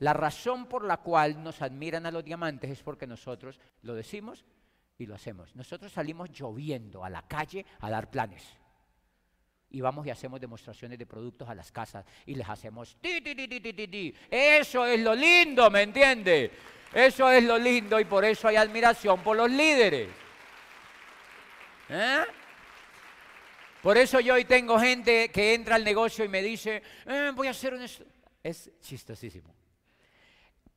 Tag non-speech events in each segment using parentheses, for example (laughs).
La razón por la cual nos admiran a los diamantes es porque nosotros lo decimos y lo hacemos. Nosotros salimos lloviendo a la calle a dar planes. Y vamos y hacemos demostraciones de productos a las casas y les hacemos ti, ti, ti, ti, ti, ti. Eso es lo lindo, ¿me entiende? Eso es lo lindo y por eso hay admiración por los líderes. ¿Eh? Por eso yo hoy tengo gente que entra al negocio y me dice, eh, voy a hacer un... Es chistosísimo.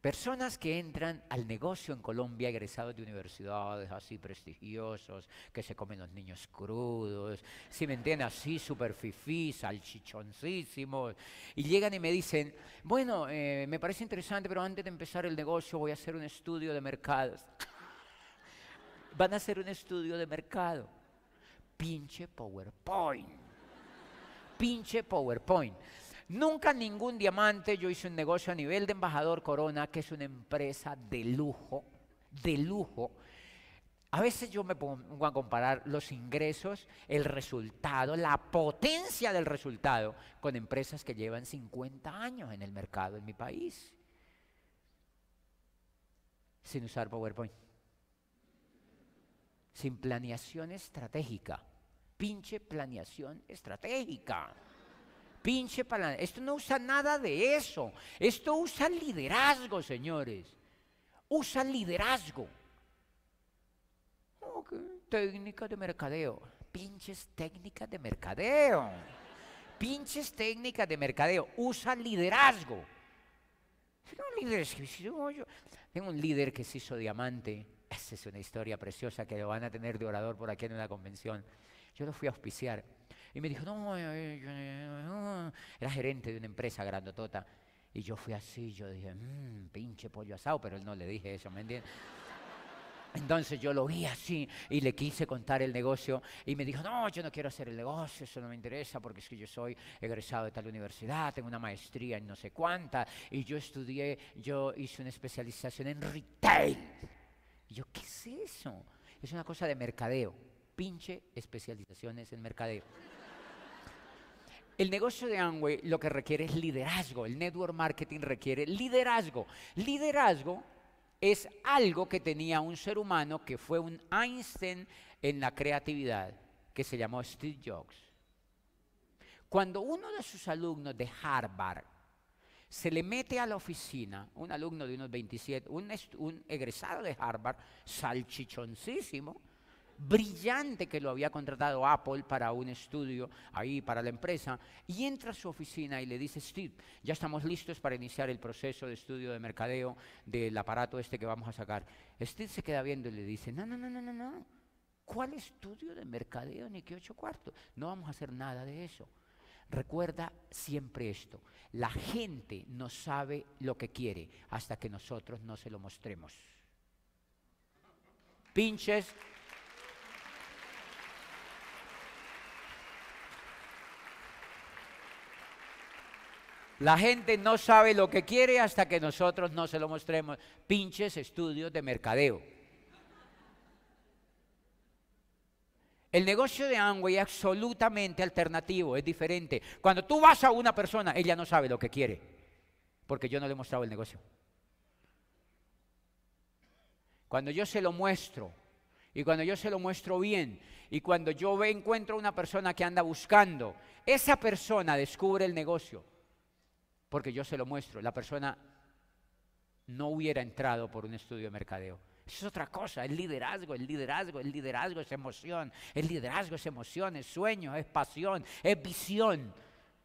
Personas que entran al negocio en Colombia, egresados de universidades así prestigiosos, que se comen los niños crudos, si me entienden, así super fifís, salchichoncísimos, y llegan y me dicen, bueno, eh, me parece interesante, pero antes de empezar el negocio voy a hacer un estudio de mercado. (laughs) Van a hacer un estudio de mercado. Pinche PowerPoint. Pinche PowerPoint. Nunca ningún diamante, yo hice un negocio a nivel de embajador Corona, que es una empresa de lujo, de lujo. A veces yo me pongo a comparar los ingresos, el resultado, la potencia del resultado con empresas que llevan 50 años en el mercado en mi país. Sin usar PowerPoint. Sin planeación estratégica. Pinche planeación estratégica pinche Esto no usa nada de eso. Esto usa liderazgo, señores. Usa liderazgo. Técnica de mercadeo. Pinches técnicas de mercadeo. Pinches técnicas de mercadeo. Usa liderazgo. Tengo un líder que se hizo diamante. Esa es una historia preciosa que lo van a tener de orador por aquí en una convención. Yo lo fui a auspiciar y me dijo, no, eh, eh, eh, era gerente de una empresa grandotota. Y yo fui así, yo dije, mmm, pinche pollo asado, pero él no le dije eso, ¿me entiendes? Entonces yo lo vi así y le quise contar el negocio y me dijo, no, yo no quiero hacer el negocio, eso no me interesa porque es que yo soy egresado de tal universidad, tengo una maestría en no sé cuánta y yo estudié, yo hice una especialización en retail. Y yo, ¿qué es eso? Es una cosa de mercadeo, pinche especializaciones en mercadeo el negocio de Amway lo que requiere es liderazgo, el network marketing requiere liderazgo. Liderazgo es algo que tenía un ser humano que fue un Einstein en la creatividad, que se llamó Steve Jobs. Cuando uno de sus alumnos de Harvard se le mete a la oficina, un alumno de unos 27, un, un egresado de Harvard, salchichoncísimo, brillante que lo había contratado Apple para un estudio ahí para la empresa, y entra a su oficina y le dice, Steve, ya estamos listos para iniciar el proceso de estudio de mercadeo del aparato este que vamos a sacar. Steve se queda viendo y le dice, no, no, no, no, no, no. ¿Cuál estudio de mercadeo ni qué ocho cuartos? No vamos a hacer nada de eso. Recuerda siempre esto, la gente no sabe lo que quiere hasta que nosotros no se lo mostremos. Pinches La gente no sabe lo que quiere hasta que nosotros no se lo mostremos. Pinches estudios de mercadeo. El negocio de Angway es absolutamente alternativo, es diferente. Cuando tú vas a una persona, ella no sabe lo que quiere, porque yo no le he mostrado el negocio. Cuando yo se lo muestro, y cuando yo se lo muestro bien, y cuando yo encuentro a una persona que anda buscando, esa persona descubre el negocio porque yo se lo muestro. La persona no hubiera entrado por un estudio de mercadeo. es otra cosa, el liderazgo, el liderazgo, el liderazgo es emoción, el liderazgo es emoción, es sueño, es pasión, es visión,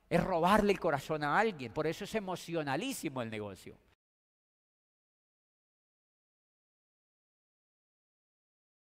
es robarle el corazón a alguien. Por eso es emocionalísimo el negocio.